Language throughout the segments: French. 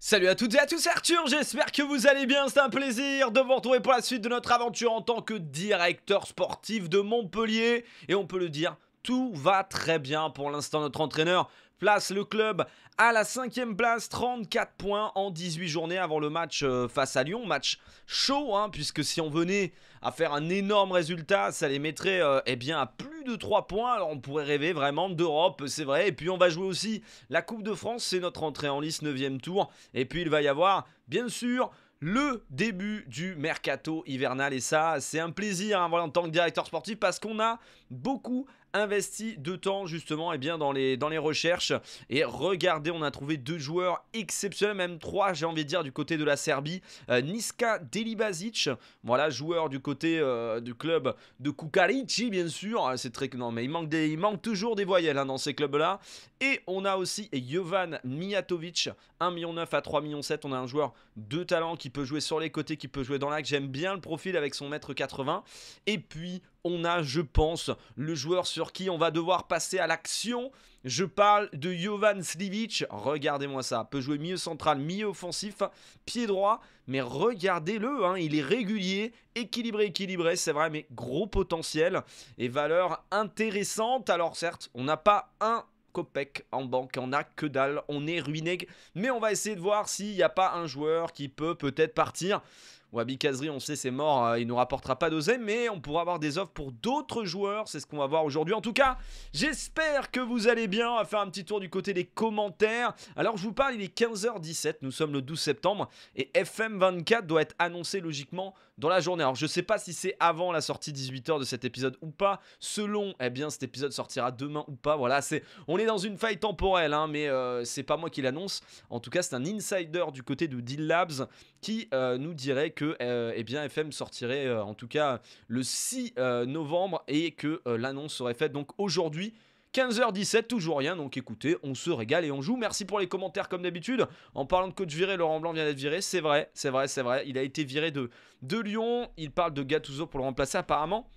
Salut à toutes et à tous, Arthur, j'espère que vous allez bien, c'est un plaisir de vous retrouver pour la suite de notre aventure en tant que directeur sportif de Montpellier, et on peut le dire, tout va très bien pour l'instant, notre entraîneur place le club à la cinquième place, 34 points en 18 journées avant le match euh, face à Lyon. Match chaud, hein, puisque si on venait à faire un énorme résultat, ça les mettrait euh, eh bien, à plus de 3 points. Alors on pourrait rêver vraiment d'Europe, c'est vrai. Et puis on va jouer aussi la Coupe de France, c'est notre entrée en lice 9ème tour. Et puis il va y avoir, bien sûr, le début du mercato hivernal et ça c'est un plaisir hein, en tant que directeur sportif parce qu'on a beaucoup investi de temps justement et eh bien, dans, les, dans les recherches. Et regardez, on a trouvé deux joueurs exceptionnels, même trois, j'ai envie de dire, du côté de la Serbie. Euh, Niska Delibazic, voilà, joueur du côté euh, du club de Kukarici, bien sûr. Euh, c'est très. mais il manque, des, il manque toujours des voyelles hein, dans ces clubs-là. Et on a aussi Jovan Miatovic 1,9 million à 3,7 millions. On a un joueur deux talents qui peut jouer sur les côtés, qui peut jouer dans l'axe. J'aime bien le profil avec son mètre 80. Et puis, on a, je pense, le joueur sur qui on va devoir passer à l'action. Je parle de Jovan Slivic. Regardez-moi ça. Peut jouer milieu central, milieu offensif, pied droit. Mais regardez-le, hein, il est régulier, équilibré, équilibré, c'est vrai, mais gros potentiel et valeur intéressante. Alors certes, on n'a pas un Copec en banque, on a que dalle, on est ruiné. Mais on va essayer de voir s'il n'y a pas un joueur qui peut peut-être partir. Wabi Kazri, on sait, c'est mort, euh, il ne nous rapportera pas d'osé, mais on pourra avoir des offres pour d'autres joueurs, c'est ce qu'on va voir aujourd'hui. En tout cas, j'espère que vous allez bien, on va faire un petit tour du côté des commentaires. Alors, je vous parle, il est 15h17, nous sommes le 12 septembre, et FM24 doit être annoncé logiquement dans la journée. Alors je ne sais pas si c'est avant la sortie 18h de cet épisode ou pas. Selon, eh bien cet épisode sortira demain ou pas. Voilà, c'est on est dans une faille temporelle, hein, mais euh, c'est pas moi qui l'annonce. En tout cas, c'est un insider du côté de Deal Labs qui euh, nous dirait que euh, eh bien FM sortirait euh, en tout cas le 6 novembre et que l'annonce serait faite donc aujourd'hui 15h17, toujours rien. Donc écoutez, on se régale et on joue. Merci pour les commentaires comme d'habitude. En parlant de coach viré, Laurent Blanc vient d'être viré. C'est vrai, c'est vrai, c'est vrai. Il a été viré de, de Lyon. Il parle de Gattuso pour le remplacer apparemment.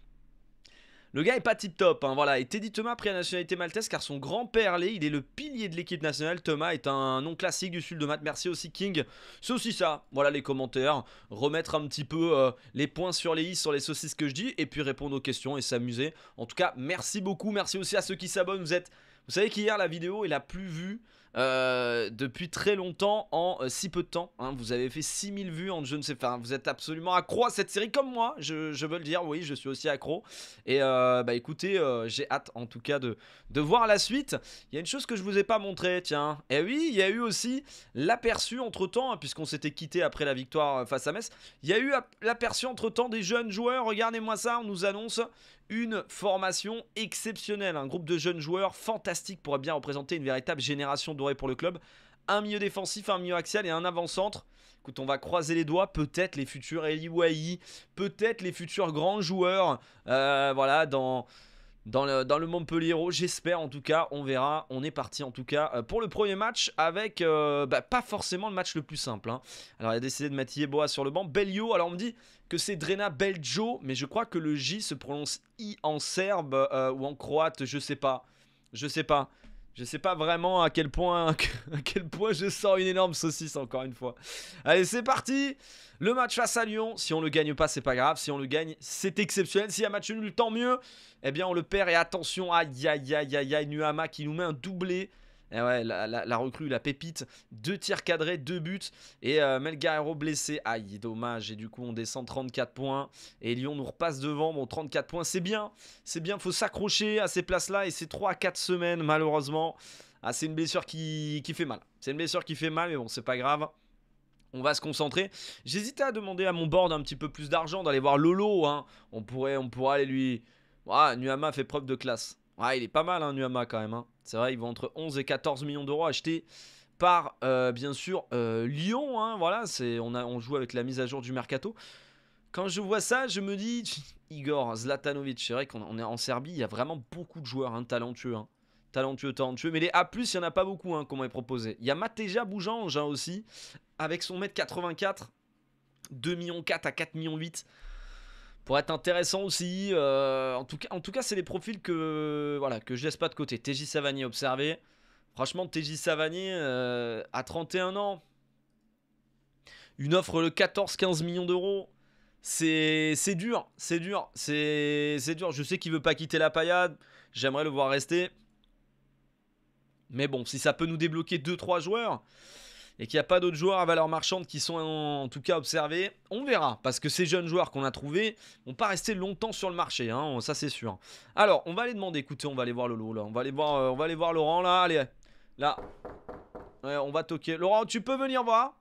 Le gars est pas tip top, hein, voilà. Et Teddy Thomas a pris la nationalité maltaise car son grand-père l'est. Il est le pilier de l'équipe nationale. Thomas est un nom classique du sud de Mat. Merci aussi King. C'est aussi ça, voilà les commentaires. Remettre un petit peu euh, les points sur les i, sur les saucisses que je dis. Et puis répondre aux questions et s'amuser. En tout cas, merci beaucoup. Merci aussi à ceux qui s'abonnent. Vous êtes... Vous savez qu'hier la vidéo est la plus vue euh, depuis très longtemps en euh, si peu de temps. Hein, vous avez fait 6000 vues en je ne sais pas. vous êtes absolument accro à cette série comme moi, je, veux le dire. Oui, je suis aussi accro. Et euh, bah écoutez, j'ai hâte en tout cas de, de voir la suite. Il y a une chose que je vous ai pas montré tiens. Et eh oui, il y a eu aussi l'aperçu entre temps, hein, puisqu'on s'était quitté après la victoire face à Metz. Il y a eu l'aperçu entre temps des jeunes joueurs. Regardez-moi ça, on nous annonce une formation exceptionnelle. Un groupe de jeunes joueurs fantastiques pourrait bien représenter une véritable génération de pour le club. Un milieu défensif, un milieu axial et un avant-centre. Écoute, on va croiser les doigts, peut-être les futurs Eliwai, peut-être les futurs grands joueurs, euh, voilà, dans, dans le, dans le Montpellier j'espère en tout cas, on verra, on est parti en tout cas euh, pour le premier match avec euh, bah, pas forcément le match le plus simple. Hein. Alors il a décidé de mettre Boa sur le banc, Belio, alors on me dit que c'est Drena Beljo, mais je crois que le J se prononce I en serbe ou en croate, je sais pas, je sais pas. Je sais pas vraiment à quel point à quel point je sors une énorme saucisse encore une fois. Allez, c'est parti. Le match face à Lyon, si on le gagne pas, c'est pas grave, si on le gagne, c'est exceptionnel. S'il y a match nul, tant mieux. Eh bien, on le perd et attention, aïe aïe aïe aïe aïe Nuama qui nous met un doublé eh ouais, la, recrue, la pépite, deux tirs cadrés, deux buts. Et euh, blessé. Aïe, dommage. Et du coup, on descend 34 points. Et Lyon nous repasse devant. Bon, 34 points, c'est bien. C'est bien, faut s'accrocher à ces places-là. Et c'est 3 à 4 semaines, malheureusement. Ah, c'est une blessure qui, qui fait mal. C'est une blessure qui fait mal, mais bon, c'est pas grave. On va se concentrer. J'hésitais à demander à mon board un petit peu plus d'argent, d'aller voir Lolo. Hein. On pourrait, on pourrait aller lui. Ah, Nuama fait preuve de classe. Ah, il est pas mal, hein, Nuama, quand même. Hein. C'est vrai, il vaut entre 11 et 14 millions d'euros Acheté par, euh, bien sûr, euh, Lyon. Hein, voilà, on, on joue avec la mise à jour du mercato. Quand je vois ça, je me dis, Igor Zlatanovic, c'est vrai qu'on est en Serbie, il y a vraiment beaucoup de joueurs hein, talentueux. Talentueux, talentueux. Mais les A, il n'y en a pas beaucoup, hein, comment est proposé. Il y a Mateja Boujange aussi, avec son mètre 84, 2 millions 4 à 4 millions 8. Pour être intéressant aussi. Euh, en tout cas, c'est des profils que voilà que je laisse pas de côté. TJ Savani, observé. Franchement, TJ Savani, euh, à 31 ans, une offre de 14-15 millions d'euros. C'est dur, c'est dur, c'est dur. Je sais qu'il veut pas quitter la paillade. J'aimerais le voir rester. Mais bon, si ça peut nous débloquer 2-3 joueurs, et qu'il n'y a pas d'autres joueurs à valeur marchande qui sont en, tout cas observés, on verra. Parce que ces jeunes joueurs qu'on a trouvés n'ont pas resté longtemps sur le marché, hein, ça c'est sûr. Alors, on va aller demander, écoutez, on va aller voir Lolo là, on va aller voir, euh, on va aller voir Laurent là, allez, là. on va toquer. Laurent, tu peux venir voir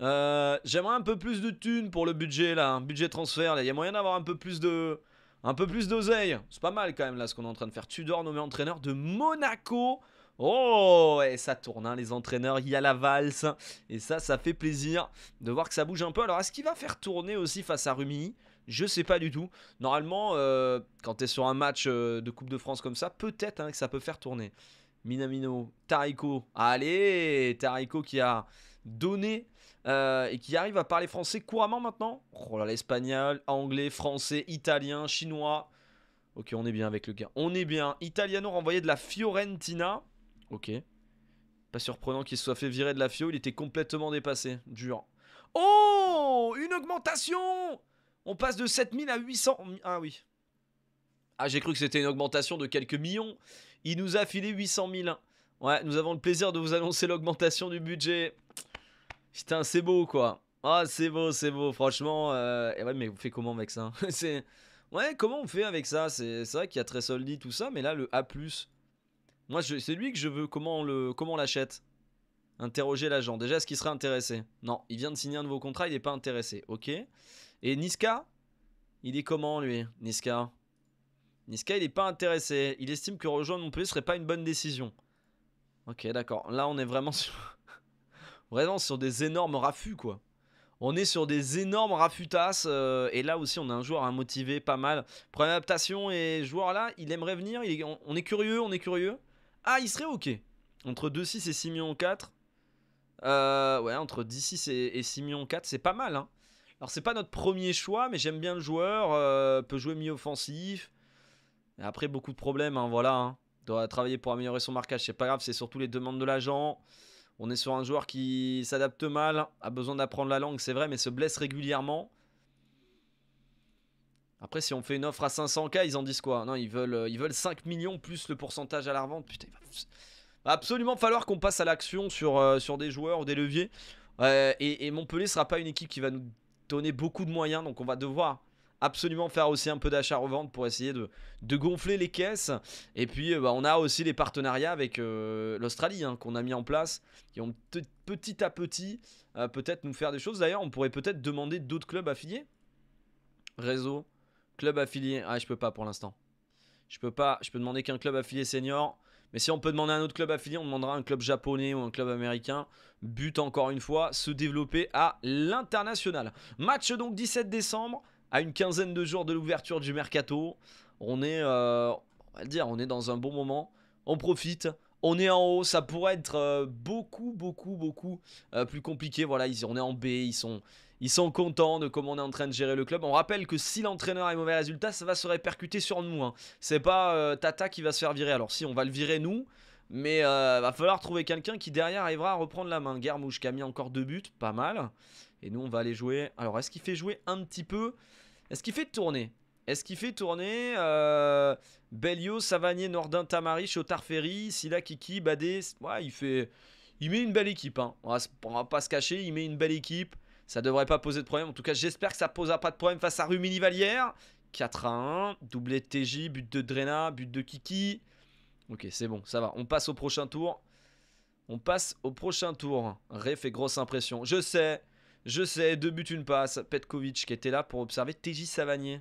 euh, J'aimerais un peu plus de thunes pour le budget là, hein, budget transfert Il y a moyen d'avoir un peu plus de... Un peu plus d'oseille. C'est pas mal quand même là ce qu'on est en train de faire. Tudor nommé entraîneur de Monaco. Oh, et ça tourne, hein, les entraîneurs, il y a la valse. Et ça, ça fait plaisir de voir que ça bouge un peu. Alors, est-ce qu'il va faire tourner aussi face à Rumi je sais pas du tout. Normalement, euh, quand tu es sur un match euh, de Coupe de France comme ça, peut-être hein, que ça peut faire tourner. Minamino, Tariko. Allez, Tariko qui a donné euh, et qui arrive à parler français couramment maintenant. Oh là, l'espagnol, anglais, français, italien, chinois. Ok, on est bien avec le gars. On est bien. Italiano renvoyé de la Fiorentina. Ok. Pas surprenant qu'il se soit fait virer de la FIO, il était complètement dépassé. Dur. Oh Une augmentation On passe de 7000 à 800... Ah oui. Ah j'ai cru que c'était une augmentation de quelques millions. Il nous a filé 800 000. Ouais, nous avons le plaisir de vous annoncer l'augmentation du budget. Putain, c'est beau quoi. Ah, c'est beau, c'est beau. Franchement, euh, et ouais, mais on fait comment avec ça C'est... Ouais, comment on fait avec ça C'est vrai qu'il y a très soldi tout ça, mais là, le A+, moi, c'est lui que je veux. Comment on le, comment l'achète Interroger l'agent. Déjà, est-ce qu'il serait intéressé Non, il vient de signer un nouveau contrat, il n'est pas intéressé. Ok. Et Niska Il est comment, lui Niska Niska, il n'est pas intéressé. Il estime que rejoindre mon Montpellier serait pas une bonne décision. Ok, d'accord. Là, on est vraiment sur... vraiment sur des énormes raffus, quoi. On est sur des énormes rafutas. Euh, et là aussi, on a un joueur à motiver pas mal. Première adaptation et joueur là, il aimerait venir. on, est curieux, on est curieux. Ah, il serait OK. Entre 2-6 et 6 millions 4. Euh, ouais, entre 10-6 et, 6 millions 4, c'est pas mal. Hein. Alors, c'est pas notre premier choix, mais j'aime bien le joueur. Euh, peut jouer mi-offensif. Après, beaucoup de problèmes, hein, voilà. Hein. Doit travailler pour améliorer son marquage, c'est pas grave, c'est surtout les demandes de l'agent. On est sur un joueur qui s'adapte mal, a besoin d'apprendre la langue, c'est vrai, mais se blesse régulièrement. Après, si on fait une offre à 500K, ils en disent quoi Non, ils veulent, euh, ils veulent 5 millions plus le pourcentage à la revente. Putain, il va absolument falloir qu'on passe à l'action sur, euh, sur des joueurs ou des leviers. Euh, et, et, Montpellier sera pas une équipe qui va nous donner beaucoup de moyens, donc on va devoir absolument faire aussi un peu d'achat-revente pour essayer de, gonfler les caisses. Et puis bah, on a aussi les partenariats avec l'Australie hein, qu'on a mis en place, qui vont petit à petit peut-être nous faire des choses. D'ailleurs, on pourrait peut-être demander d'autres clubs affiliés. Réseau, Club affilié. Ah, je peux pas pour l'instant. Je peux pas. Je peux demander qu'un club affilié senior. Mais si on peut demander un autre club affilié, on demandera un club japonais ou un club américain. But encore une fois, se développer à l'international. Match donc 17 décembre, à une quinzaine de jours de l'ouverture du mercato. On est, euh, on va dire, on est dans un bon moment. On profite. On est en haut, ça pourrait être euh, beaucoup, beaucoup, beaucoup euh, plus compliqué. Voilà, on est en B, ils sont, ils sont contents de comment on est en train de gérer le club. On rappelle que si l'entraîneur a un mauvais résultat, ça va se répercuter sur nous. Hein. C'est pas euh, Tata qui va se faire virer. Alors si, on va le virer nous, mais il euh, va falloir trouver quelqu'un qui derrière arrivera à reprendre la main. Guermouche qui a mis encore deux buts, pas mal. Et nous, on va aller jouer. Alors, est-ce qu'il fait jouer un petit peu Est-ce qu'il fait tourner est-ce qu'il fait tourner euh, Belio, Savanier, Nordin, Tamari, Chotard, Ferry, Silla, Kiki, Badé Ouais, il fait. Il met une belle équipe. Hein. On, on va pas se cacher, il met une belle équipe. Ça devrait pas poser de problème. En tout cas, j'espère que ça posera pas de problème face à Rumini Valière. 4 à 1. Doublé de TJ, but de Drena, but de Kiki. Ok, c'est bon, ça va. On passe au prochain tour. On passe au prochain tour. Ré fait grosse impression. Je sais, je sais, deux buts, une passe. Petkovic qui était là pour observer TJ Savanier.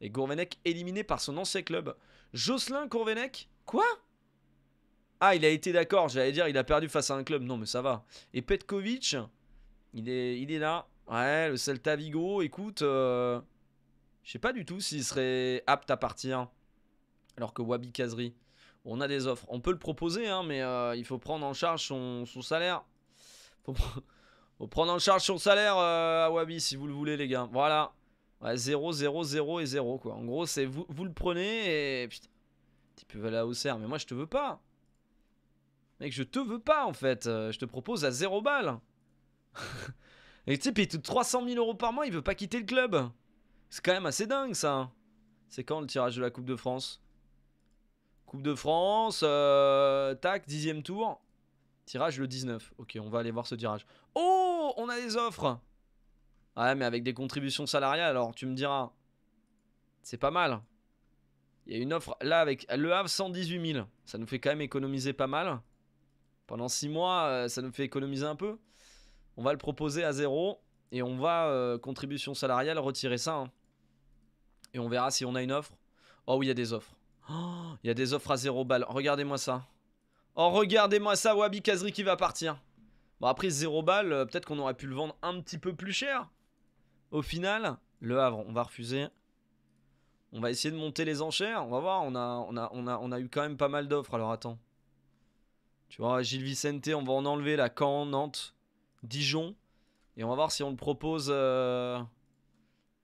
Et Gourvenek éliminé par son ancien club. Jocelyn Gourvenek Quoi Ah, il a été d'accord, j'allais dire, il a perdu face à un club. Non, mais ça va. Et Petkovic il est, là. Ouais, le Celta Vigo, écoute, euh, je sais pas du tout s'il serait apte à partir. Alors que Wabi Kazri, on a des offres. On peut le proposer, hein, mais euh, il faut prendre en charge son, salaire. Faut, prendre en charge son salaire euh, à Wabi si vous le voulez, les gars. Voilà. Ouais, 0, 0, 0 et 0, quoi. En gros, c'est vous, le prenez et. Putain, tu peux aller à Auxerre, mais moi je te veux pas. Mec, je te veux pas en fait. Je te propose à zéro balles. Et type, il est 300 000 euros par mois, il veut pas quitter le club. C'est quand même assez dingue ça. C'est quand le tirage de la Coupe de France Coupe de France, euh, tac, dixième tour. Tirage le 19. Ok, on va aller voir ce tirage. Oh, on a des offres. Ouais, mais avec des contributions salariales, alors tu me diras. C'est pas mal. Il y a une offre là avec Le Havre 118 000. Ça nous fait quand même économiser pas mal. Pendant 6 mois, euh, ça nous fait économiser un peu. On va le proposer à zéro et on va, euh, contribution salariale, retirer ça. Hein. Et on verra si on a une offre. Oh oui, il y a des offres. Oh, il y a des offres à zéro balle. Regardez-moi ça. Oh, regardez-moi ça, Wabi Kazri qui va partir. Bon, après, zéro balle, euh, peut-être qu'on aurait pu le vendre un petit peu plus cher. Au final, Le Havre, on va refuser. On va essayer de monter les enchères. On va voir, on a, on a, on a, on a eu quand même pas mal d'offres. Alors attends. Tu vois, Gilles Vicente, on va en enlever la Caen, Nantes. Dijon. Et on va voir si on le propose euh,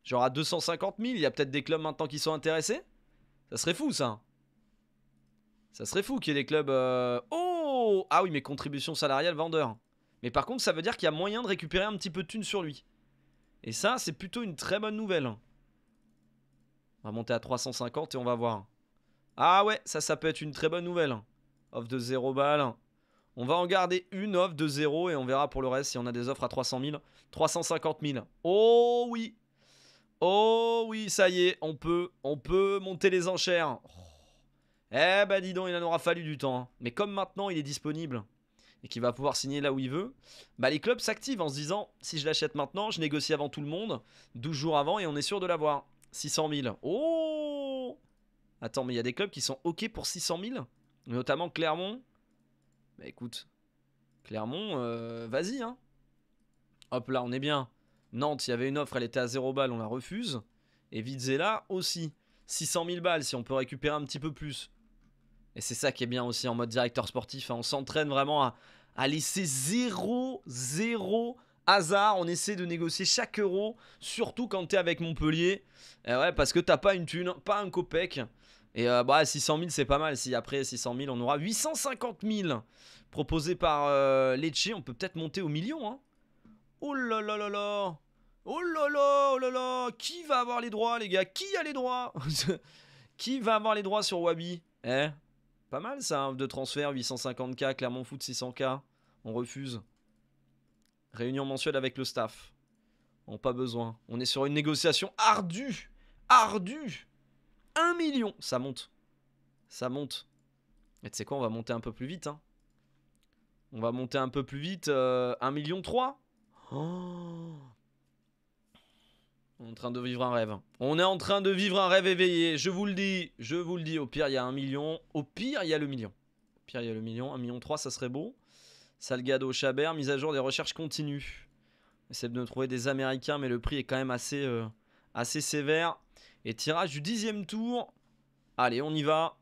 genre à 250 000. Il y a peut-être des clubs maintenant qui sont intéressés. Ça serait fou ça. Ça serait fou qu'il y ait des clubs... Euh, oh Ah oui, mais contribution salariale vendeur. Mais par contre, ça veut dire qu'il y a moyen de récupérer un petit peu de thunes sur lui. Et ça, c'est plutôt une très bonne nouvelle. On va monter à 350 et on va voir. Ah ouais, ça, ça peut être une très bonne nouvelle. off de 0 balles. On va en garder une offre de zéro et on verra pour le reste si on a des offres à 300 000. 350 000. Oh oui Oh oui, ça y est, on peut, on peut monter les enchères. Oh. Eh ben dis donc, il en aura fallu du temps. Hein. Mais comme maintenant il est disponible et qu'il va pouvoir signer là où il veut, bah les clubs s'activent en se disant si je l'achète maintenant, je négocie avant tout le monde, 12 jours avant et on est sûr de l'avoir. 600 000. Oh Attends, mais il y a des clubs qui sont OK pour 600 000 Notamment Clermont, bah, écoute, Clermont, euh, vas-y. Hein. Hop là, on est bien. Nantes, il y avait une offre, elle était à 0 balles, on la refuse. Et Vizela aussi. 600 000 balles si on peut récupérer un petit peu plus. Et c'est ça qui est bien aussi en mode directeur sportif. Hein. On s'entraîne vraiment à, laisser 0, 0 hasard. On essaie de négocier chaque euro, surtout quand t'es avec Montpellier. ouais, parce que t'as pas une thune, pas un copec. Et euh, bah, 600 000, c'est pas mal. Si après 600 000, on aura 850 000 proposés par euh, Lecce, on peut peut-être monter au million. Hein. Oh là là là là Oh là là, oh là là Qui va avoir les droits, les gars Qui a les droits Qui va avoir les droits sur Wabi Eh Pas mal, ça, hein, de transfert, 850K, Clermont Foot, 600K. On refuse. Réunion mensuelle avec le staff. On pas besoin. On est sur une négociation ardue Ardue 1 million. Ça monte. Ça monte. Et tu sais quoi, on va monter un peu plus vite. Hein. On va monter un peu plus vite. Euh, un 1 million 3 On est en train de vivre un rêve. On est en train de vivre un rêve éveillé. Je vous le dis. Je vous le dis. Au pire, il y a 1 million. Au pire, il y a le million. Au pire, il y a le million. 1 million 3, ça serait beau. Salgado Chabert, mise à jour des recherches continues. On essaie de trouver des Américains, mais le prix est quand même assez, euh, assez sévère. Et tirage du dixième tour. Allez, on y va.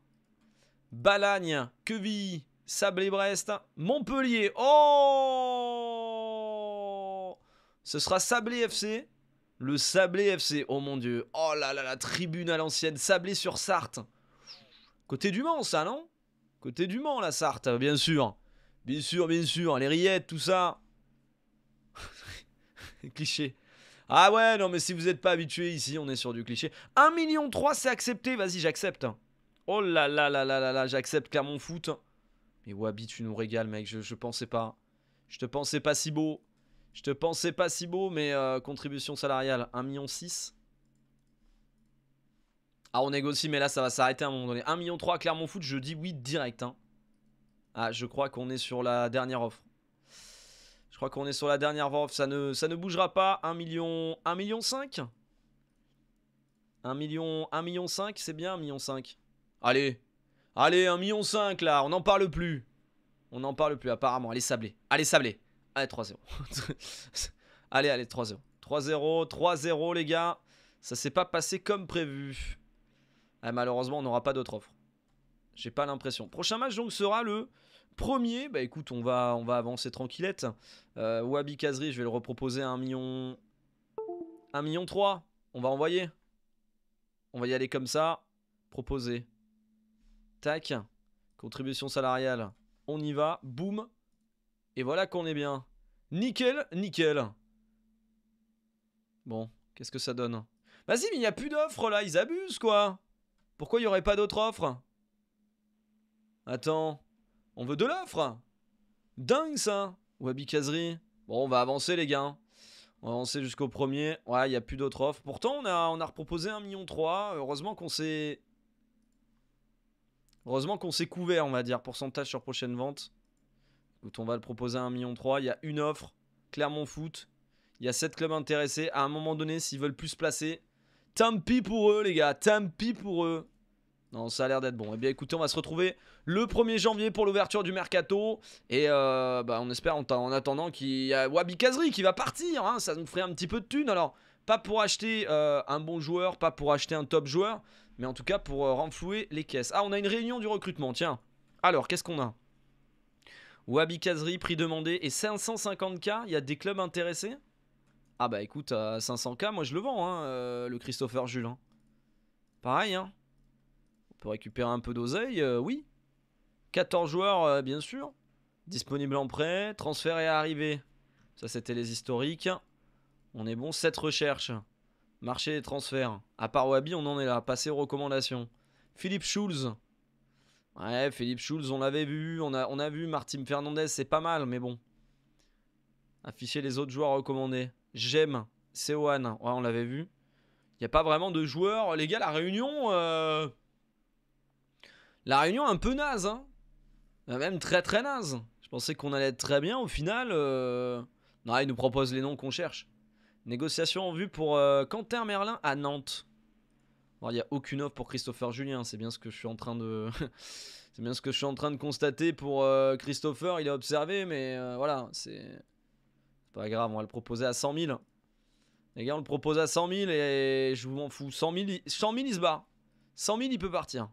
Balagne, Queville, Sablé-Brest, Montpellier. Oh Ce sera Sablé-FC. Le Sablé-FC. Oh mon dieu. Oh là là, la tribune à l'ancienne. Sablé-sur-Sarthe. Côté du Mans, ça, non Côté du Mans, la Sarthe, bien sûr. Bien sûr, bien sûr. Les rillettes, tout ça. Cliché. Ah ouais, non, mais si vous n'êtes pas habitué ici, on est sur du cliché. 1 million 3, c'est accepté, vas-y, j'accepte. Oh là là là là là là, j'accepte Clermont Foot. Mais Wabi, tu nous régales, mec, je, ne pensais pas. Je te pensais pas si beau. Je te pensais pas si beau, mais euh, contribution salariale, 1 million 6. Ah, on négocie, mais là, ça va s'arrêter à un moment donné. 1 million 3, Clermont Foot, je dis oui direct. Hein. Ah, je crois qu'on est sur la dernière offre. Je crois qu'on est sur la dernière offre. Ça ne, ça ne bougera pas. 1 million, 1 million 5 1 million, 1 million 5, c'est bien 1 million 5. Allez, allez, 1 million 5 là, on n'en parle plus. On n'en parle plus apparemment, allez sablé, allez sablé. Allez 3-0. allez, allez 3-0. 3-0, 3-0 les gars. Ça s'est pas passé comme prévu. Eh, malheureusement, on n'aura pas d'autre offre. J'ai pas l'impression. Prochain match donc sera le Premier, bah écoute, on va, on va avancer tranquillette. Euh, Wabi Kazri, je vais le reproposer à 1 million... 1 million 3. On va envoyer. On va y aller comme ça. Proposer. Tac. Contribution salariale. On y va. Boum. Et voilà qu'on est bien. Nickel, nickel. Bon, qu'est-ce que ça donne Vas-y, mais il n'y a plus d'offres là, ils abusent quoi Pourquoi il n'y aurait pas d'autres offres Attends. On veut de l'offre Dingue ça Wabi Kazri. Bon, on va avancer les gars. On va avancer jusqu'au premier. Ouais, il n'y a plus d'autres offres. Pourtant, on a, on a reproposé 1,3 million. Heureusement qu'on s'est... Heureusement qu'on s'est couvert, on va dire, pourcentage sur prochaine vente. Écoute, on va le proposer à 1,3 million. Il y a une offre, Clermont Foot. Il y a 7 clubs intéressés. À un moment donné, s'ils veulent plus se placer, tant pis pour eux, les gars. Tant pis pour eux. Non, ça a l'air d'être bon. Eh bien, écoutez, on va se retrouver le 1er janvier pour l'ouverture du mercato. Et euh, bah, on espère en, attendant qu'il y a Wabi Kazri qui va partir. Hein. Ça nous ferait un petit peu de thunes. Alors, pas pour acheter euh, un bon joueur, pas pour acheter un top joueur, mais en tout cas pour euh, renflouer les caisses. Ah, on a une réunion du recrutement, tiens. Alors, qu'est-ce qu'on a Wabi Kazri, prix demandé et 550K. Il y a des clubs intéressés Ah, bah écoute, 500K, moi je le vends, hein, le Christopher Jules Pareil, hein pour récupérer un peu d'oseille, euh, oui. 14 joueurs, euh, bien sûr. Disponible en prêt, transfert et arrivé. Ça, c'était les historiques. On est bon, 7 recherches. Marché des transferts. À part Wabi, on en est là. Passé aux recommandations. Philippe Schulz. Ouais, Philippe Schulz, on l'avait vu. On a, on a vu Martin Fernandez, c'est pas mal, mais bon. Afficher les autres joueurs recommandés. J'aime. Sewan. Ouais, on l'avait vu. Il n'y a pas vraiment de joueurs. Les gars, la réunion. Euh, la réunion un peu naze, hein. Même très très naze. Je pensais qu'on allait être très bien. Au final, euh, non, il nous propose les noms qu'on cherche. Négociation en vue pour euh, Quentin Merlin à Nantes. Il n'y a aucune offre pour Christopher Julien. C'est bien ce que je suis en train de. c'est bien ce que je suis en train de constater pour euh, Christopher. Il a observé, mais voilà, c'est. pas grave, on va le proposer à 100 000. Les gars, on le propose à 100 000 et je vous m'en fous. 100 000, 100 000, il se barre. 100 000, il peut partir.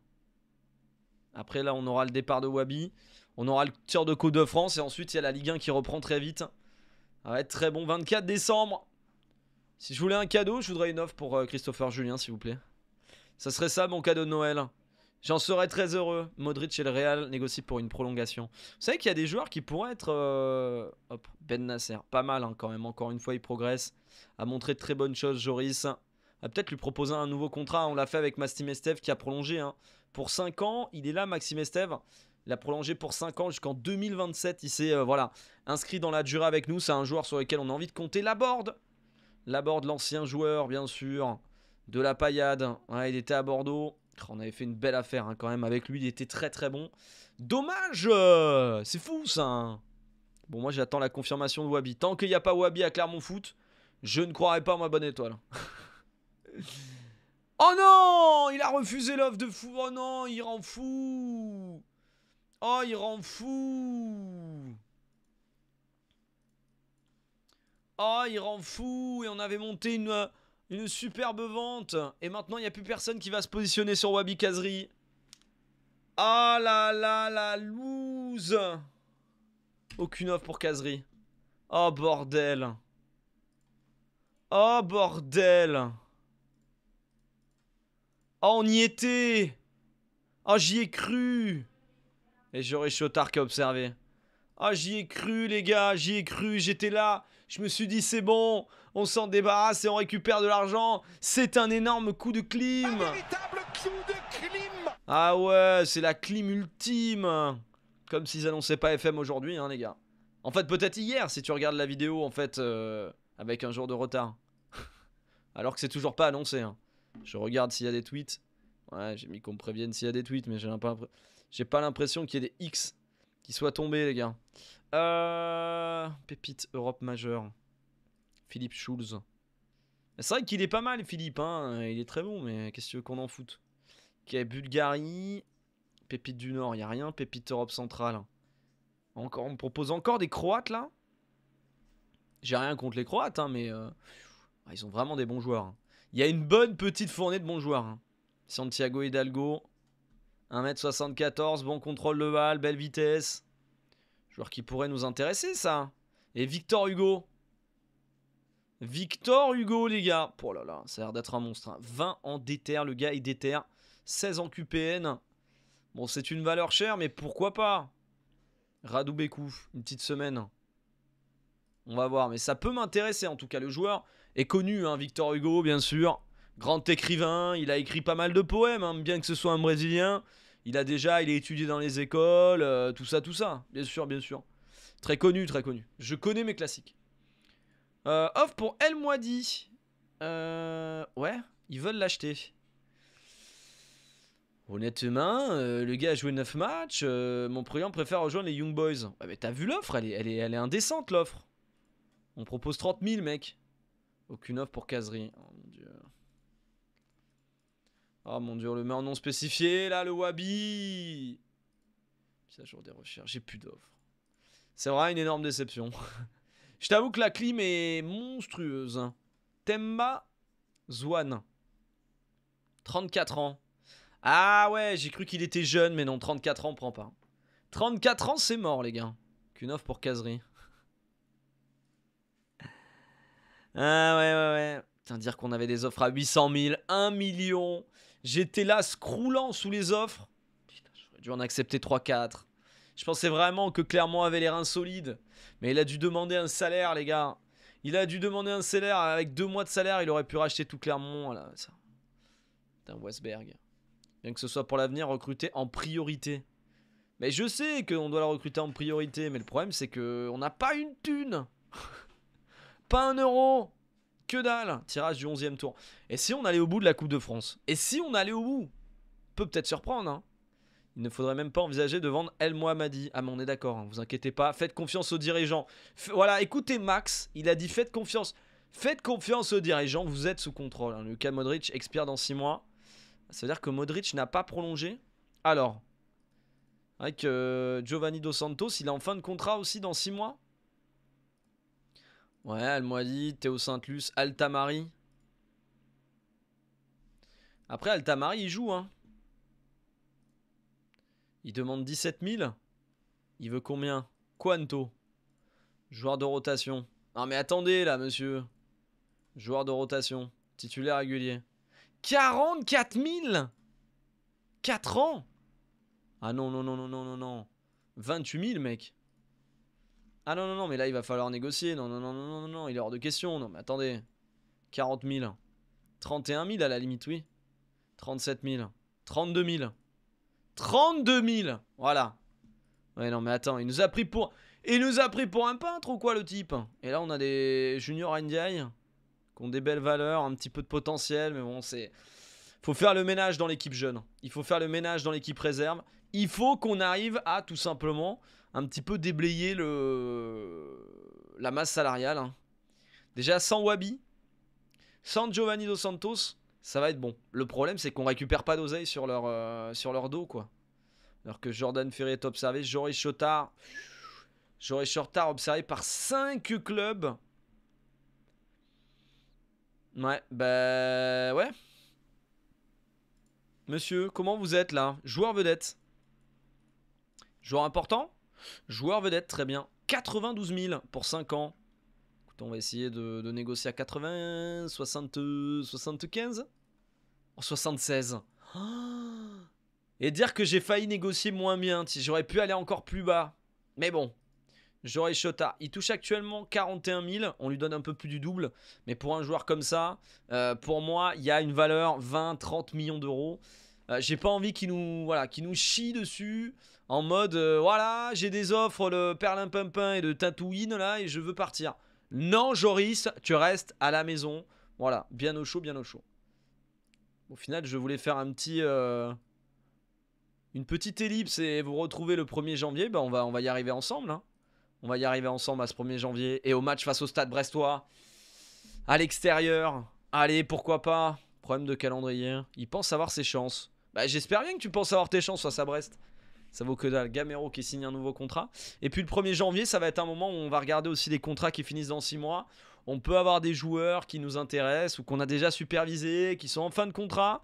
Après, là, on aura le départ de Wabi. On aura le tir de Coupe de France. Et ensuite, il y a la Ligue 1 qui reprend très vite. Ça va être très bon. 24 décembre. Si je voulais un cadeau, je voudrais une offre pour euh, Christopher Julien, s'il vous plaît. Ça serait ça mon cadeau de Noël. J'en serais très heureux. Modric chez le Real négocient pour une prolongation. Vous savez qu'il y a des joueurs qui pourraient être. Euh, hop, ben Nasser. Pas mal hein, quand même. Encore une fois, il progresse. A montré de très bonnes choses, Joris. A peut-être lui proposer un nouveau contrat. On l'a fait avec Mastim Estef qui a prolongé. Hein pour 5 ans. Il est là, Maxime Estève. Il a prolongé pour 5 ans jusqu'en 2027. Il s'est euh, voilà, inscrit dans la durée avec nous. C'est un joueur sur lequel on a envie de compter. La La Borde, l'ancien joueur, bien sûr, de la paillade. il était à Bordeaux. Oh, on avait fait une belle affaire hein, quand même avec lui. Il était très très bon. Dommage euh, C'est fou ça hein. Bon, moi j'attends la confirmation de Wabi. Tant qu'il n'y a pas Wabi à Clermont Foot, je ne croirai pas à ma bonne étoile. Oh non Il a refusé l'offre de fou. Oh non, il rend fou. Oh, il rend fou. Oh, il rend fou. Et on avait monté une, euh, superbe vente. Et maintenant, il n'y a plus personne qui va se positionner sur Wabi Kazri. Ah oh la la la Lose Aucune offre pour Kazri. Oh bordel. Oh bordel. Oh, on y était Oh, j'y ai cru Et j'aurais Chotard qu'à observer. oh, ah, j'y ai cru, les gars, j'y ai cru, j'étais là. Je me suis dit, c'est bon, on s'en débarrasse et on récupère de l'argent. C'est un énorme coup de clim. Un véritable coup de clim Ah ouais, c'est la clim ultime. Comme s'ils annonçaient pas FM aujourd'hui, hein, les gars. En fait, peut-être hier, si tu regardes la vidéo, en fait, euh, avec un jour de retard. Alors que c'est toujours pas annoncé. Hein. Je regarde s'il y a des tweets. Ouais, j'ai mis qu'on me prévienne s'il y a des tweets, mais j'ai pas, l'impression qu'il y ait des X qui soient tombés, les gars. Euh, pépite Europe majeure. Philippe Schulz. C'est vrai qu'il est pas mal, Philippe. Hein. il est très bon, mais qu'est-ce qu'on en fout Ok, Bulgarie. Pépite du Nord, il a rien. Pépite Europe centrale. Encore, on me propose encore des Croates, là. J'ai rien contre les Croates, hein, mais... Euh, ils ont vraiment des bons joueurs. Il y a une bonne petite fournée de bons joueurs. Hein. Santiago Hidalgo, 1m74, bon contrôle de balle, belle vitesse. Joueur qui pourrait nous intéresser, ça. Et Victor Hugo. Victor Hugo, les gars. Oh là là, ça a l'air d'être un monstre. 20 en déter, le gars, il déterre. 16 en QPN. Bon, c'est une valeur chère, mais pourquoi pas Radou Bekou, une petite semaine. On va voir, mais ça peut m'intéresser en tout cas. Le joueur, est connu, hein, Victor Hugo, bien sûr, grand écrivain, il a écrit pas mal de poèmes, hein, bien que ce soit un Brésilien. Il a déjà, il est étudié dans les écoles, euh, tout ça, tout ça, bien sûr, bien sûr. Très connu, très connu. Je connais mes classiques. Euh, offre pour El Moadi. Euh, ouais, ils veulent l'acheter. Honnêtement, le gars a joué 9 matchs. mon client préfère rejoindre les Young Boys. mais t'as vu l'offre elle est, elle, est, elle est indécente, l'offre. On propose 30 000, mec. Aucune offre pour caserie. Oh mon dieu. Oh mon dieu, le nom non spécifié, là, le Wabi jour des recherches, j'ai plus d'offres. C'est vraiment une énorme déception. Je t'avoue que la clim est monstrueuse. Temba Zwan. 34 ans. Ah ouais, j'ai cru qu'il était jeune, mais non, 34 ans, on prend pas. 34 ans, c'est mort, les gars. Qu'une offre pour Kazri. Ah ouais, ouais, ouais. Putain, dire qu'on avait des offres à 800 000, 1 million. J'étais là, scroulant sous les offres. Putain, j'aurais dû en accepter 3-4. Je pensais vraiment que Clermont avait les reins solides. Mais il a dû demander un salaire, les gars. Il a dû demander un salaire. Avec deux mois de salaire, il aurait pu racheter tout Clermont. ça. Putain, Westberg. Bien que ce soit pour l'avenir, recruter en priorité. Mais je sais qu'on doit la recruter en priorité. Mais le problème, c'est qu'on n'a pas une thune. Pas un euro Que dalle Tirage du 11e tour. Et si on allait au bout de la Coupe de France Et si on allait au bout Peut peut-être surprendre, hein il ne faudrait même pas envisager de vendre El Mohamadi. Ah mais on est d'accord, hein. vous inquiétez pas, faites confiance aux dirigeants. voilà, écoutez Max, il a dit faites confiance. Faites confiance aux dirigeants, vous êtes sous contrôle. Lucas hein. Le Modric expire dans 6 mois. Ça veut dire que Modric n'a pas prolongé. Alors, avec euh, Giovanni Dos Santos, il est en fin de contrat aussi dans 6 mois Ouais, dit Théo Sainte-Luce, Altamari. Après, Altamari, il joue. Hein. Il demande 17 000. Il veut combien Quanto Joueur de rotation. Non mais attendez là, monsieur. Joueur de rotation. Titulaire régulier. 44 000 4 ans Ah non, non, non, non, non, non, non. 28 000, mec. Ah non, non, non, mais là, il va falloir négocier. Non, non, non, non, non, non, il est hors de question. Non, mais attendez. 40 000. 31 000 à la limite, oui. 37 000. 32 000. 32 000 Voilà. Ouais, non, mais attends, il nous a pris pour... Il nous a pris pour un peintre ou quoi, le type Et là, on a des juniors NDI qui ont des belles valeurs, un petit peu de potentiel, mais bon, c'est... Faut faire le ménage dans l'équipe jeune. Il faut faire le ménage dans l'équipe réserve. Il faut qu'on arrive à, tout simplement, un petit peu déblayer le... la masse salariale. Hein. Déjà, sans Wabi, sans Giovanni Dos Santos, ça va être bon. Le problème, c'est qu'on récupère pas d'oseille sur, leur euh, sur leur dos, quoi. Alors que Jordan Ferry est observé, Joris Chotard... Joris Chotard observé par 5 clubs. Ouais, bah... Ouais. Monsieur, comment vous êtes, là Joueur vedette. Joueur important Joueur vedette, très bien. 92 000 pour 5 ans. Écoute, on va essayer de, négocier à 80, 70, 75 76. Et dire que j'ai failli négocier moins bien, j'aurais pu aller encore plus bas. Mais bon, J'aurais Chota, il touche actuellement 41 000, on lui donne un peu plus du double, mais pour un joueur comme ça, euh, pour moi, il y a une valeur 20-30 millions d'euros. Euh, j'ai pas envie qu'il nous, voilà, nous chie dessus en mode euh, voilà, j'ai des offres le Perlin Pimpin et de Tatooine là et je veux partir. Non, Joris, tu restes à la maison. Voilà, bien au chaud, bien au chaud. Au final, je voulais faire un petit. Euh, une petite ellipse et vous retrouver le 1er janvier. ben on, va, on va y arriver ensemble. Hein. On va y arriver ensemble à ce 1er janvier et au match face au stade brestois. À l'extérieur. Allez, pourquoi pas Problème de calendrier. Il pense avoir ses chances. Ben, j'espère bien que tu penses avoir tes chances face à Brest. Ça vaut que dalle. Gamero qui signe un nouveau contrat. Et puis le 1er janvier, ça va être un moment où on va regarder aussi les contrats qui finissent dans 6 mois. On peut avoir des joueurs qui nous intéressent ou qu'on a déjà supervisés, qui sont en fin de contrat.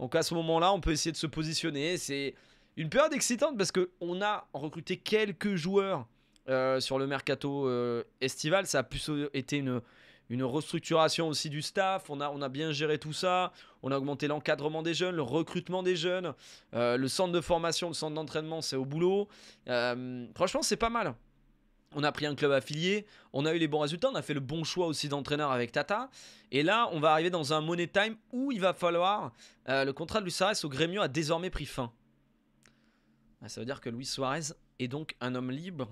Donc à ce moment-là, on peut essayer de se positionner. C'est une période excitante parce qu'on a recruté quelques joueurs euh, sur le mercato euh, estival. Ça a plus été une, une restructuration aussi du staff. On a, on a bien géré tout ça. On a augmenté l'encadrement des jeunes, le recrutement des jeunes, euh, le centre de formation, le centre d'entraînement, c'est au boulot. Euh, franchement, c'est pas mal. On a pris un club affilié, on a eu les bons résultats, on a fait le bon choix aussi d'entraîneur avec Tata. Et là, on va arriver dans un money time où il va falloir. Euh, le contrat de Luis Suarez au Grêmio a désormais pris fin. Ah, ça veut dire que Luis Suarez est donc un homme libre.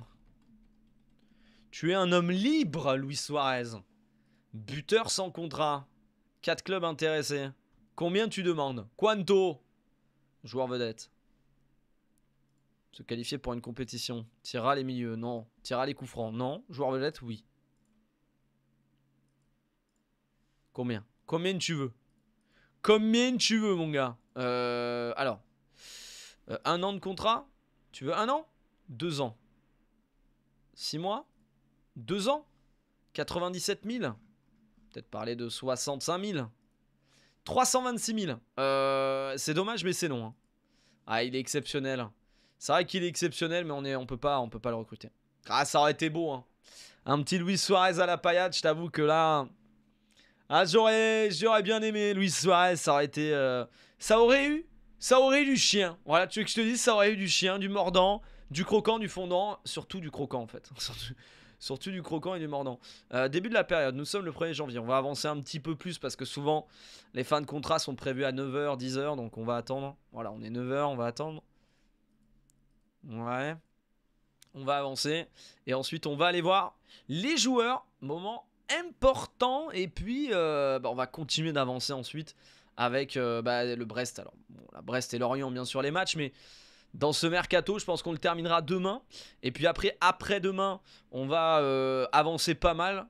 Tu es un homme libre, Luis Suarez. Buteur sans contrat. 4 clubs intéressés. Combien tu demandes Quanto Joueur vedette. Se qualifier pour une compétition. Tira les milieux, non. Tira les coups francs, non. Joueur vedette, oui. Combien Combien tu veux Combien tu veux, mon gars euh, Alors. Euh, un an de contrat Tu veux un an Deux ans. Six mois Deux ans 97 000 peut-être parler de 65 000. 326 000. c'est dommage, mais c'est long, hein. Ah, il est exceptionnel. C'est vrai qu'il est exceptionnel, mais on ne on peut pas, on peut pas le recruter. Ah, ça aurait été beau. Hein. Un petit Luis Suarez à la paillade, je t'avoue que là, ah, j'aurais, j'aurais bien aimé Luis Suarez. Ça aurait été, euh, ça aurait eu, ça aurait eu du chien. Voilà, tu veux que je te dis, ça aurait eu du chien, du mordant, du croquant, du fondant, surtout du croquant en fait. surtout du croquant et du mordant. Euh, début de la période, nous sommes le 1er janvier. On va avancer un petit peu plus parce que souvent, les fins de contrat sont prévues à 9h, 10h, donc on va attendre. Voilà, on est 9h, on va attendre. Ouais. On va avancer. Et ensuite, on va aller voir les joueurs. Moment important. Et puis, euh, bah, on va continuer d'avancer ensuite avec euh, bah, le Brest. Alors, la Brest et Lorient, bien sûr, les matchs, mais dans ce mercato. Je pense qu'on le terminera demain. Et puis après, après-demain, on va euh, avancer pas mal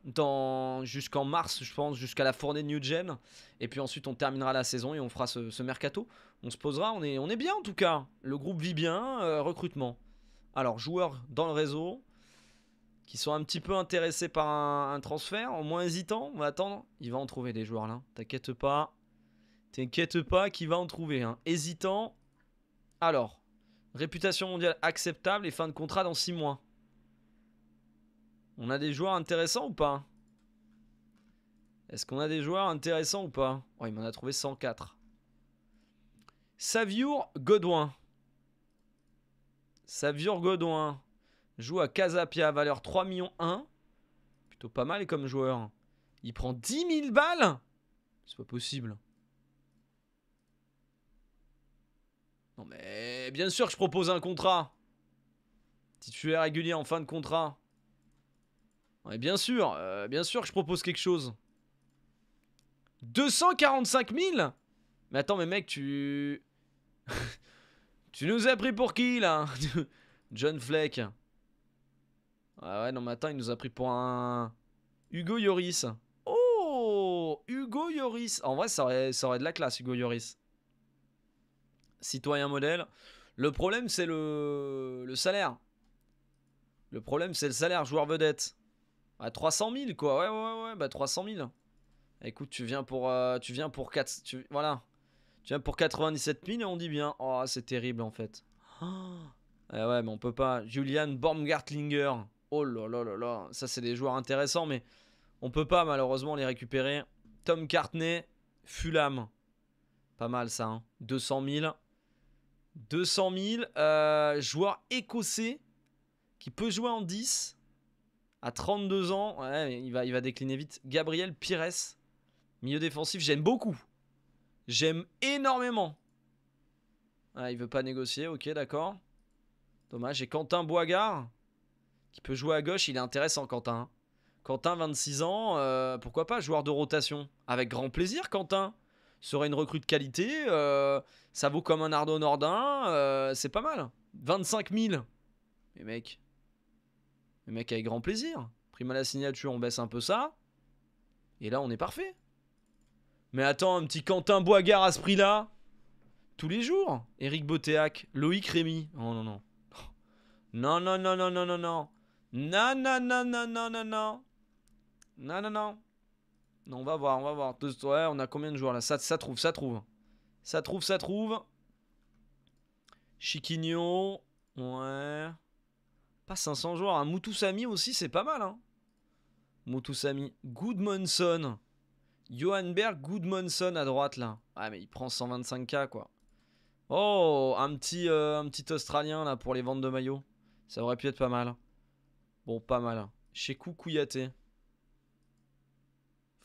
jusqu'en mars, je pense, jusqu'à la fournée de New Gen. Et puis ensuite, on terminera la saison et on fera ce, mercato. On se posera, on est, on est bien en tout cas. Le groupe vit bien, euh, recrutement. Alors, joueurs dans le réseau qui sont un petit peu intéressés par un, transfert, au moins hésitant. on va attendre. Il va en trouver des joueurs là, t'inquiète pas. T'inquiète pas qu'il va en trouver. Hésitant. Alors, Réputation mondiale acceptable et fin de contrat dans 6 mois. On a des joueurs intéressants ou pas Est-ce qu'on a des joueurs intéressants ou pas Oh, il m'en a trouvé 104. Saviour Godouin. Saviour Godouin joue à Casapia, valeur 3 millions 1. Plutôt pas mal comme joueur. Il prend 10 000 balles C'est pas possible. Non mais bien sûr que je propose un contrat. Titulaire régulier en fin de contrat. Ouais, bien sûr, euh, bien sûr que je propose quelque chose. 245 000 Mais attends, mais mec, tu... tu nous as pris pour qui, là John Fleck. Ouais, ah ouais, non, mais attends, il nous a pris pour un... Hugo Yoris. Oh Hugo Yoris En vrai, ça aurait, ça aurait de la classe, Hugo Yoris citoyen modèle. Le problème, c'est le, salaire. Le problème, c'est le salaire, joueur vedette. À 300 000, quoi. Ouais, ouais, ouais, bah 300 000. Écoute, tu viens pour, euh, tu viens pour 4, voilà. Tu viens pour 97 000 et on dit bien. Oh, c'est terrible, en fait. Oh eh ouais, mais on peut pas. Julian Bormgartlinger Oh là là là là. Ça, c'est des joueurs intéressants, mais on peut pas, malheureusement, les récupérer. Tom Cartney, Fulham. Pas mal, ça. Hein. 200 000. 200 000. Euh, joueur écossais qui peut jouer en 10 à 32 ans. Ouais, il, va, il va décliner vite. Gabriel Pires, milieu défensif. J'aime beaucoup. J'aime énormément. Ah, il veut pas négocier. Ok, d'accord. Dommage. Et Quentin Boigard qui peut jouer à gauche. Il est intéressant, Quentin. Quentin, 26 ans. Euh, pourquoi pas, joueur de rotation Avec grand plaisir, Quentin serait une recrue de qualité. Euh, ça vaut comme un Ardo Nordin. Euh, c'est pas mal. 25 000. Mais mec, mais mec, avec grand plaisir. Prima à la signature, on baisse un peu ça. Et là, on est parfait. Mais attends, un petit Quentin Boigard à ce prix-là Tous les jours Eric Botéac, Loïc Rémy. Oh non, non. Non, non, non, non, non, non, non. Non, non, non, non, non, non, non. Non, non, non. On va voir, on va voir. Ouais, on a combien de joueurs là ça, ça trouve, ça trouve. Ça trouve, ça trouve. Chiquinho. Ouais. Pas 500 joueurs. Un hein. aussi, c'est pas mal. Hein. Mutusami. Goodmanson. Johan Berg, Goodmanson à droite là. Ah mais il prend 125k quoi. Oh, un petit, euh, un petit Australien là pour les ventes de maillots. Ça aurait pu être pas mal. Bon, pas mal. Chez Koukouyaté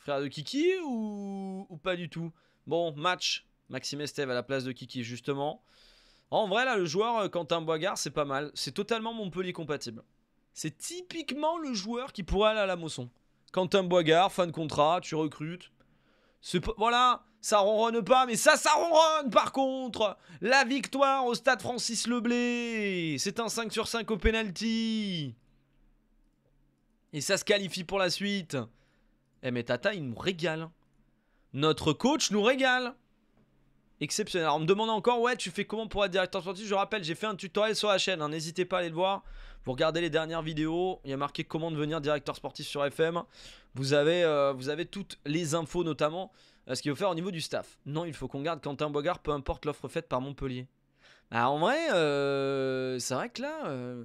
de Kiki ou, pas du tout Bon, match. Maxime Esteve à la place de Kiki, justement. En vrai, là, le joueur euh, Quentin Boigard, c'est pas mal. C'est totalement Montpellier compatible. C'est typiquement le joueur qui pourrait aller à la Mosson. Quentin Boigard, fin de contrat, tu recrutes. voilà, ça ronronne pas, mais ça, ça ronronne par contre La victoire au stade Francis Leblé C'est un 5 sur 5 au penalty Et ça se qualifie pour la suite eh, mais Tata, il nous régale. Notre coach nous régale. Exceptionnel. Alors on me demande encore, ouais, tu fais comment pour être directeur sportif Je rappelle, j'ai fait un tutoriel sur la chaîne, hein. n'hésitez pas à aller le voir. Vous regardez les dernières vidéos, il y a marqué comment devenir directeur sportif sur FM. Vous avez, euh, vous avez toutes les infos notamment, euh, ce qu'il faut faire au niveau du staff. Non, il faut qu'on garde Quentin Bogard, peu importe l'offre faite par Montpellier. Bah, en vrai, euh, c'est vrai que là,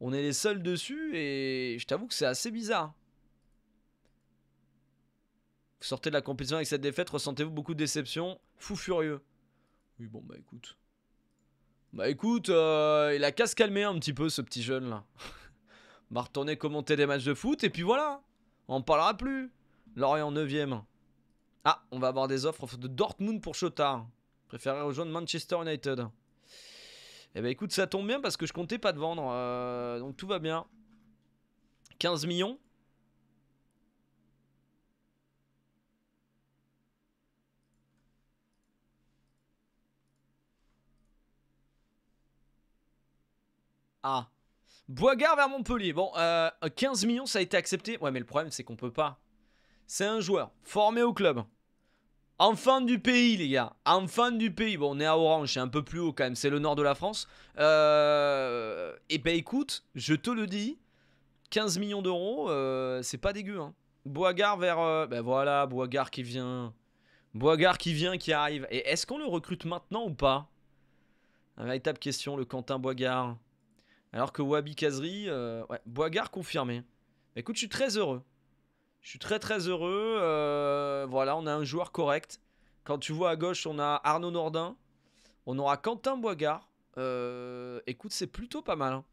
on est les seuls dessus et je t'avoue que c'est assez bizarre. Sortez de la compétition avec cette défaite, ressentez-vous beaucoup de déception Fou furieux. Oui, bon, bah écoute. Bah écoute, euh, il a qu'à se calmer un petit peu, ce petit jeune là. On va commenter des matchs de foot et puis voilà. On parlera plus. Lorient 9ème. Ah, on va avoir des offres de Dortmund pour Chotard. Préférez rejoindre Manchester United. Eh bah écoute, ça tombe bien parce que je comptais pas de vendre. Euh, donc tout va bien. 15 millions Ah. Boigard vers Montpellier. Bon, 15 euh, millions, ça a été accepté. Ouais, mais le problème, c'est qu'on peut pas. C'est un joueur formé au club. fin du pays, les gars. fin du pays. Bon, on est à Orange, c'est un peu plus haut quand même. C'est le nord de la France. Et euh, eh ben écoute, je te le dis, 15 millions d'euros, euh, c'est pas dégueu. Hein. Boigard vers... ben voilà, Boigard qui vient. Boigard qui vient, qui arrive. Et est-ce qu'on le recrute maintenant ou pas véritable question, le Quentin Boigard. Alors que Wabi Kazri, euh, ouais, Boigard confirmé. Bah, écoute, je suis très heureux. Je suis très très heureux. Euh, voilà, on a un joueur correct. Quand tu vois à gauche, on a Arnaud Nordin. On aura Quentin Boigard. Euh, écoute, c'est plutôt pas mal. Hein.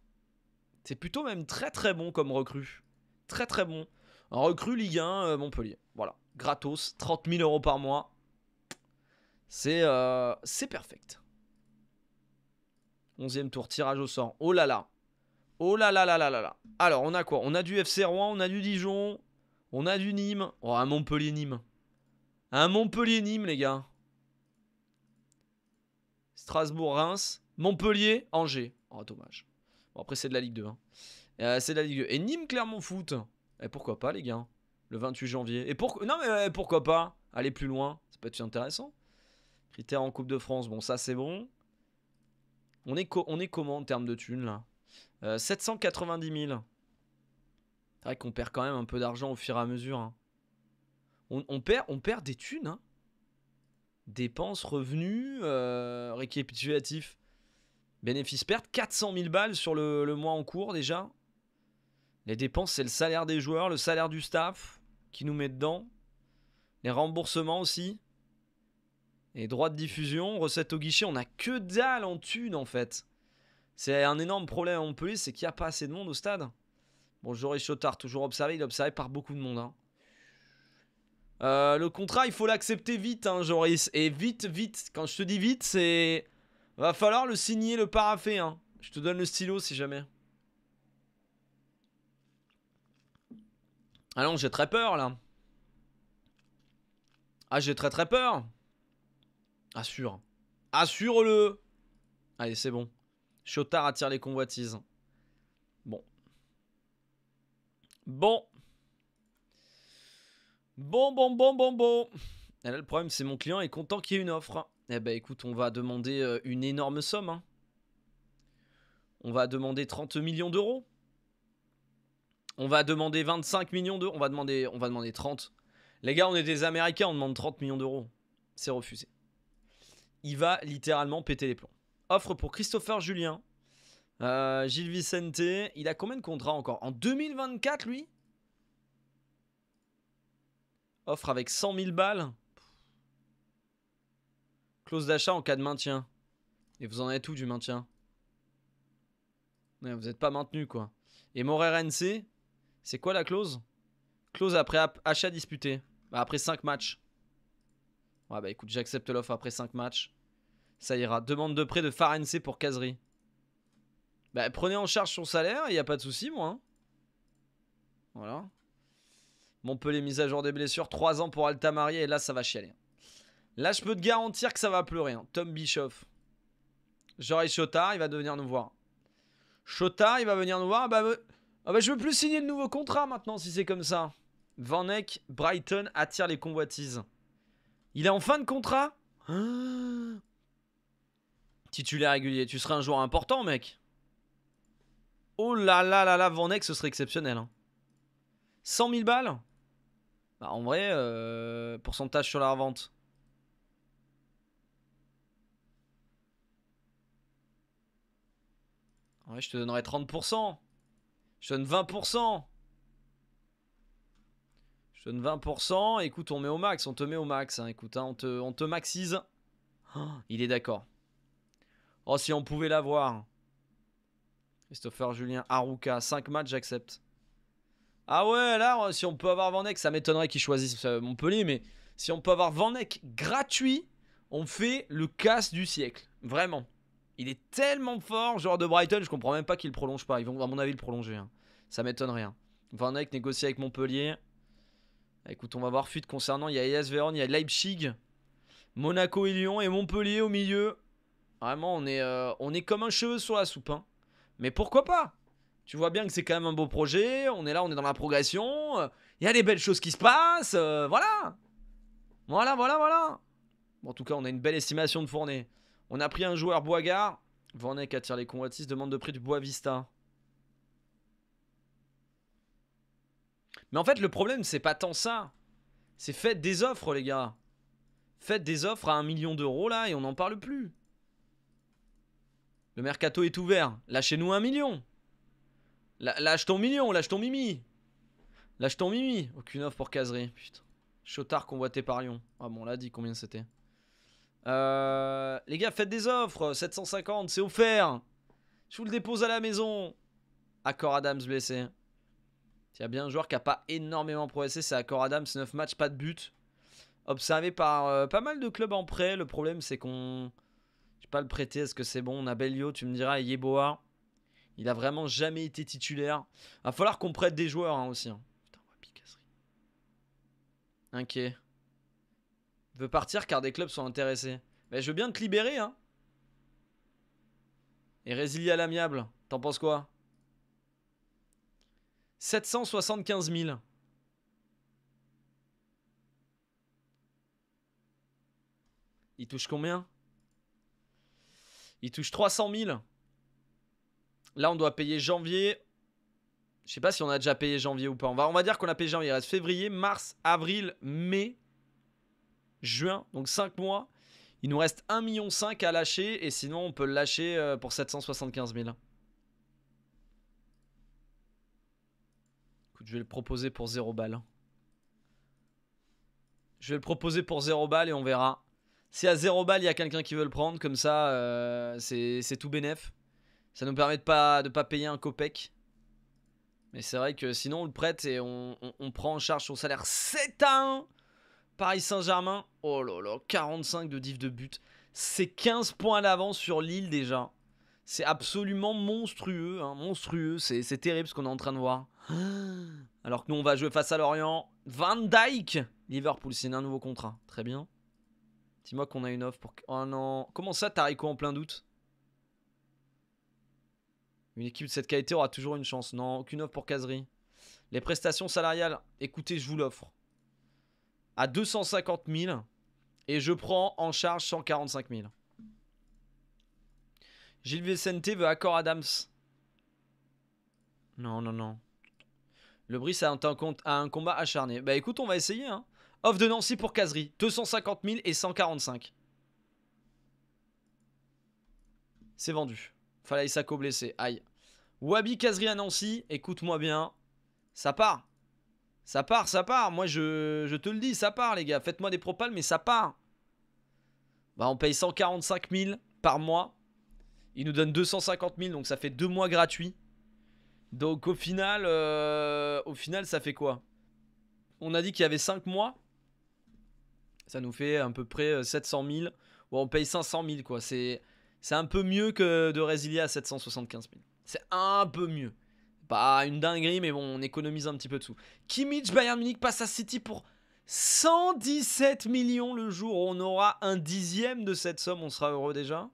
C'est plutôt même très très bon comme recrue. Très très bon. Un recrue Ligue 1 Montpellier. Voilà, gratos, 30 000 euros par mois. C'est c'est perfect. Onzième tour, tirage au sort. Oh là là. Oh là là là là là là. Alors, on a quoi On a du FC Rouen, on a du Dijon, on a du Nîmes. Oh, un Montpellier-Nîmes. Un Montpellier-Nîmes, les gars. Strasbourg-Reims. Montpellier-Angers. Oh, dommage. Bon, après, c'est de la Ligue 2. Hein. Euh, c'est de la Ligue 2. Et Nîmes-Clermont Foot. Et eh, pourquoi pas, les gars Le 28 janvier. Et pourquoi Non, mais eh, pourquoi pas Aller plus loin. Ça peut être intéressant. Critères en Coupe de France. Bon, ça, c'est bon. On est, on est comment en termes de thunes, là 790 euh, 000. C'est vrai qu'on perd quand même un peu d'argent au fur et à mesure. Hein. On, perd, on perd des thunes. Hein. Dépenses, revenus, euh, Récapitulatifs Bénéfices Bénéfice-perte, 400 000 balles sur le, mois en cours déjà. Les dépenses, c'est le salaire des joueurs, le salaire du staff qui nous met dedans. Les remboursements aussi. Et droits de diffusion, recettes au guichet, on a que dalle en thunes en fait. C'est un énorme problème à Montpellier, c'est qu'il n'y a pas assez de monde au stade. Bon, Joris Chotard, toujours observé, il est observé par beaucoup de monde. Hein. Euh, le contrat, il faut l'accepter vite, hein, Joris. Et vite, vite. Quand je te dis vite, c'est... Va falloir le signer, le paraffer. Hein. Je te donne le stylo si jamais. Ah non, j'ai très peur, là. Ah, j'ai très très peur. Assure. Assure-le. Allez, c'est bon. Chotard attire les convoitises. Bon. Bon. Bon, bon, bon, bon, bon. là, le problème, c'est mon client est content qu'il y ait une offre. Eh ben, écoute, on va demander euh, une énorme somme. Hein. On va demander 30 millions d'euros. On va demander 25 millions d'euros. On va demander, on va demander 30. Les gars, on est des Américains, on demande 30 millions d'euros. C'est refusé. Il va littéralement péter les plombs. Offre pour Christopher Julien. Euh, Gilles Vicente, il a combien de contrats encore En 2024, lui Offre avec 100 000 balles. Clause d'achat en cas de maintien. Et vous en avez tout du maintien Vous n'êtes pas maintenu, quoi. Et Morer NC, c'est quoi la clause Clause après achat disputé. Bah, après 5 matchs. Ouais, bah écoute, j'accepte l'offre après 5 matchs. Ça ira. Demande de prêt de Farense pour caserie. Bah, prenez en charge son salaire, il n'y a pas de souci, moi. Hein. Voilà. Montpellier, mise à jour des blessures. 3 ans pour Altamari, et là, ça va chialer. Là, je peux te garantir que ça va pleurer. Hein. Tom Bischoff. Genre, Chota, il va devenir nous voir. Chota, il va venir nous voir. Ah bah, euh, ah bah, je veux plus signer de nouveau contrat maintenant si c'est comme ça. Van Brighton attire les convoitises. Il est en fin de contrat ah Titulaire régulier, tu serais un joueur important, mec. Oh là là là là, Van ce serait exceptionnel. 100 hein. 000 balles Bah en vrai, euh, pourcentage sur la revente. En je te donnerais 30%. Je te donne 20%. Je te donne 20%. Écoute, on met au max. On te met au max. Hein. écoute, hein, on, te, maxise. Oh, il est d'accord. Oh, si on pouvait l'avoir. Christopher Julien, Aruka, 5 matchs, j'accepte. Ah ouais, là, si on peut avoir Van ça m'étonnerait qu'ils choisissent euh, Montpellier, mais si on peut avoir Van gratuit, on fait le casse du siècle. Vraiment. Il est tellement fort, joueur de Brighton, je comprends même pas qu'il le prolonge pas. Ils vont, à mon avis, le prolonger. Hein. Ça m'étonne rien. Van Eck avec Montpellier. Écoute, on va voir fuite concernant. Il y a ES Véron, il y a Leipzig, Monaco et Lyon et Montpellier au milieu. Vraiment, on est, euh, on est comme un cheveu sur la soupe. Hein. Mais pourquoi pas Tu vois bien que c'est quand même un beau projet. On est là, on est dans la progression. Il y a des belles choses qui se passent. Euh, voilà. Voilà, voilà, voilà. en tout cas, on a une belle estimation de fournée. On a pris un joueur Boisgard. qui attire les convoitises, demande de prix du Bois Vista. Mais en fait, le problème, c'est pas tant ça. C'est faites des offres, les gars. Faites des offres à un million d'euros, là, et on n'en parle plus. Le mercato est ouvert. Lâchez-nous un million. Lâche ton million, lâche ton mimi. Lâche ton mimi. Aucune offre pour caserie. Putain. Chotard convoité par Lyon. Ah bon, l'a dit combien c'était. Euh, les gars, faites des offres. 750, c'est offert. Je vous le dépose à la maison. Accord Adams blessé. Il y a bien un joueur qui n'a pas énormément progressé, c'est Accord Adams. 9 matchs, pas de but. Observé par euh, pas mal de clubs en prêt. Le problème, c'est qu'on pas le prêter. Est-ce que c'est bon On a Bellio, tu me diras, et Il a vraiment jamais été titulaire. Va falloir qu'on prête des joueurs hein, aussi. Hein. Putain, moi, Inquiet. Veux partir car des clubs sont intéressés. Mais je veux bien te libérer, hein. Et résilier à l'amiable. T'en penses quoi 775 000. Il touche combien il touche 300 000. Là, on doit payer janvier. Je sais pas si on a déjà payé janvier ou pas. On va, on va dire qu'on a payé janvier. Il reste février, mars, avril, mai, juin. Donc 5 mois. Il nous reste 1,5 million à lâcher. Et sinon, on peut le lâcher euh, pour 775 000. je vais le proposer pour 0 balles. Je vais le proposer pour 0 balles et on verra. Si à zéro balle, il y a quelqu'un qui veut le prendre, comme ça, euh, c'est tout bénef. Ça nous permet de pas, de pas payer un copec. Mais c'est vrai que sinon, on le prête et on, prend en charge son salaire 7 à 1. Paris Saint-Germain, oh là là, 45 de div de but. C'est 15 points d'avance sur l'île déjà. C'est absolument monstrueux, hein, monstrueux. C'est terrible ce qu'on est en train de voir. Alors que nous, on va jouer face à Lorient. Van Dyke, Liverpool signe un nouveau contrat. Très bien. Dis-moi qu'on a une offre pour... Oh non Comment ça, Tarico en plein doute Une équipe de cette qualité aura toujours une chance. Non, aucune offre pour caserie. Les prestations salariales, écoutez, je vous l'offre. À 250 000 et je prends en charge 145 000. Gilles Vicente veut accord Adams. Non, non, non. Le Brice a un combat acharné. Bah écoute, on va essayer. Hein. Off de Nancy pour Casery, 250 000 et 145. C'est vendu. Fallait Sako blessé, aïe. Wabi Casery à Nancy, écoute-moi bien. Ça part. Ça part, ça part. Moi, je, te le dis, ça part, les gars. Faites-moi des propales, mais ça part. Bah, on paye 145 000 par mois. Il nous donne 250 000, donc ça fait deux mois gratuits. Donc au final, euh, au final, ça fait quoi On a dit qu'il y avait 5 mois. Ça nous fait à peu près 700 000. ou on paye 500 000, quoi. C'est, c'est un peu mieux que de résilier à 775 000. C'est un peu mieux. Pas une dinguerie, mais bon, on économise un petit peu de sous. Kimmich, Bayern Munich passe à City pour 117 millions le jour on aura un dixième de cette somme. On sera heureux déjà.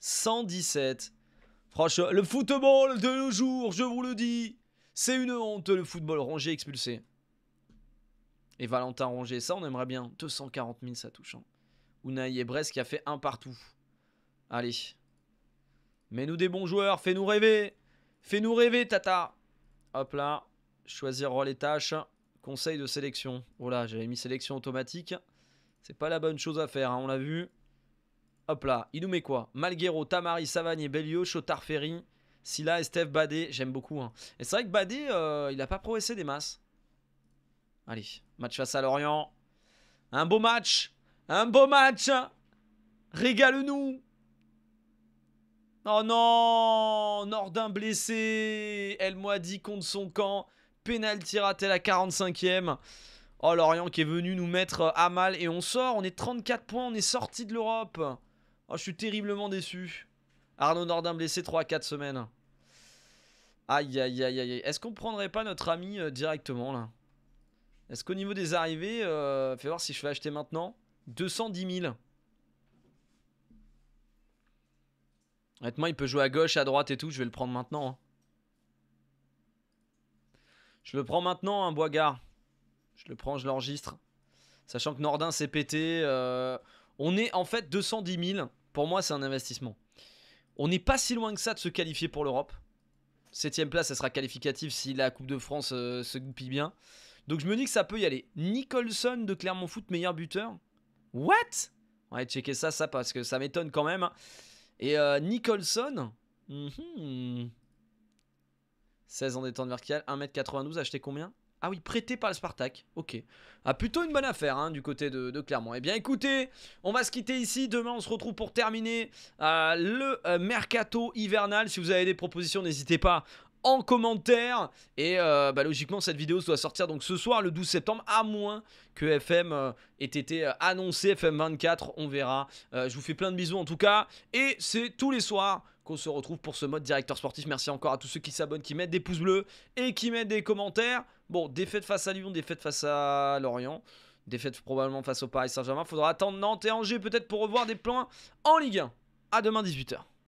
117. Franchement, le football de nos jours, je vous le dis, c'est une honte le football rangé expulsé. Et Valentin Rongé, ça on aimerait bien. 240 000, ça touche. Hein. et Brest qui a fait un partout. Allez. Mets-nous des bons joueurs, fais-nous rêver. Fais-nous rêver, tata. Hop là. Choisir rôle et tâches. Conseil de sélection. Oh là, j'avais mis sélection automatique. C'est pas la bonne chose à faire, hein, on l'a vu. Hop là, il nous met quoi Malguero, Tamari, Savanier, Bellio, Chotard, Ferry, Silla, Estef, Badé. J'aime beaucoup. Hein. Et c'est vrai que Badé, euh, il n'a pas progressé des masses. Allez, match face à Lorient. Un beau match Un beau match Régale-nous Oh non Nordin blessé El dit contre son camp. Pénalty raté à la 45e. Oh Lorient qui est venu nous mettre à mal et on sort. On est 34 points, on est sorti de l'Europe. Oh, je suis terriblement déçu. Arnaud Nordin blessé 3 4 semaines. Aïe aïe aïe aïe. Est-ce qu'on prendrait pas notre ami euh, directement là est-ce qu'au niveau des arrivées, euh, fais voir si je vais acheter maintenant 210 000. Honnêtement, il peut jouer à gauche, à droite et tout. Je vais le prendre maintenant. Hein. Je le prends maintenant, un hein, Je le prends, je l'enregistre. Sachant que Nordin s'est pété. Euh, on est en fait 210 000. Pour moi, c'est un investissement. On n'est pas si loin que ça de se qualifier pour l'Europe. Septième place, ça sera qualificatif si la Coupe de France euh, se goupille bien. Donc je me dis que ça peut y aller. Nicholson de Clermont Foot, meilleur buteur. What va checker ça, ça, parce que ça m'étonne quand même. Hein. Et euh, Nicholson. 16 mhm. ans de verticale, 1m92, acheté combien ah oui, prêté par le Spartak. Ok. Ah, plutôt une bonne affaire hein, du côté de, Clermont. Eh bien, écoutez, on va se quitter ici. Demain, on se retrouve pour terminer euh, le euh, mercato hivernal. Si vous avez des propositions, n'hésitez pas en commentaire. Et euh, bah, logiquement, cette vidéo doit sortir donc ce soir, le 12 septembre, à moins que FM euh, ait été euh, annoncé, FM24, on verra. je vous fais plein de bisous en tout cas. Et c'est tous les soirs qu'on se retrouve pour ce mode directeur sportif. Merci encore à tous ceux qui s'abonnent, qui mettent des pouces bleus et qui mettent des commentaires. Bon, défaite face à Lyon, défaite face à Lorient. Défaite probablement face au Paris Saint-Germain. Faudra attendre Nantes et Angers peut-être pour revoir des plans en Ligue 1. À demain 18h.